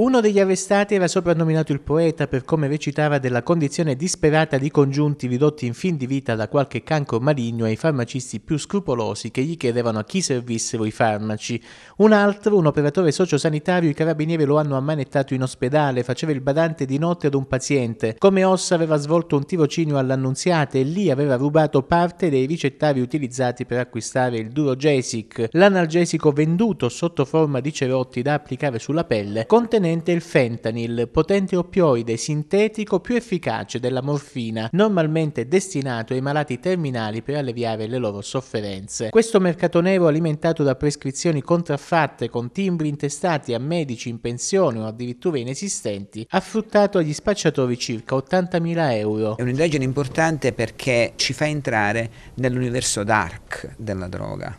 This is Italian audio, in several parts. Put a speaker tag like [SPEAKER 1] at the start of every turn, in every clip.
[SPEAKER 1] Uno degli arrestati era soprannominato il poeta per come recitava della condizione disperata di congiunti ridotti in fin di vita da qualche cancro maligno ai farmacisti più scrupolosi che gli chiedevano a chi servissero i farmaci. Un altro, un operatore sociosanitario, i carabinieri lo hanno ammanettato in ospedale, faceva il badante di notte ad un paziente. Come ossa aveva svolto un tirocinio all'Annunziata e lì aveva rubato parte dei ricettari utilizzati per acquistare il durogesic, l'analgesico venduto sotto forma di cerotti da applicare sulla pelle, contenente componente il fentanyl, potente oppioide sintetico più efficace della morfina, normalmente destinato ai malati terminali per alleviare le loro sofferenze. Questo mercato nero alimentato da prescrizioni contraffatte con timbri intestati a medici in pensione o addirittura inesistenti ha fruttato agli
[SPEAKER 2] spacciatori circa 80.000 euro. È un'indagine importante perché ci fa entrare nell'universo dark della droga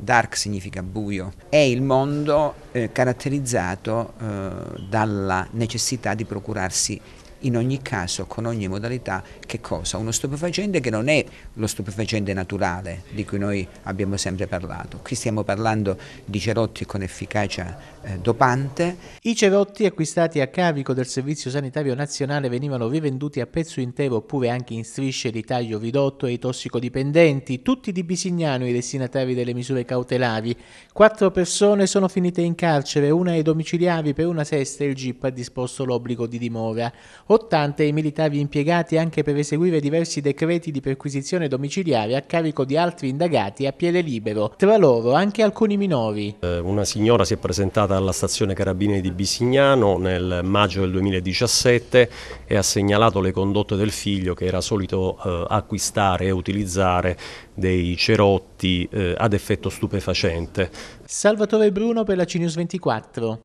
[SPEAKER 2] dark significa buio, è il mondo eh, caratterizzato eh, dalla necessità di procurarsi in ogni caso con ogni modalità che cosa? Uno stupefacente che non è lo stupefacente naturale di cui noi abbiamo sempre parlato. Qui stiamo parlando di cerotti con efficacia eh, dopante. I cerotti acquistati a carico del Servizio Sanitario Nazionale
[SPEAKER 1] venivano rivenduti a pezzo intero oppure anche in strisce di taglio ridotto ai tossicodipendenti, tutti di Bisignano i destinatari delle misure cautelari. Quattro persone sono finite in carcere, una ai domiciliari, per una sesta il GIP ha disposto l'obbligo di dimora. 80 i militari impiegati anche per eseguire diversi decreti di perquisizione domiciliare a carico di altri indagati a piede libero, tra loro anche alcuni minori.
[SPEAKER 3] Eh, una signora si è presentata alla stazione Carabinieri di Bisignano nel maggio del 2017 e ha segnalato le condotte del figlio che era solito eh, acquistare e utilizzare dei cerotti eh, ad effetto stupefacente.
[SPEAKER 1] Salvatore Bruno per la CNews 24.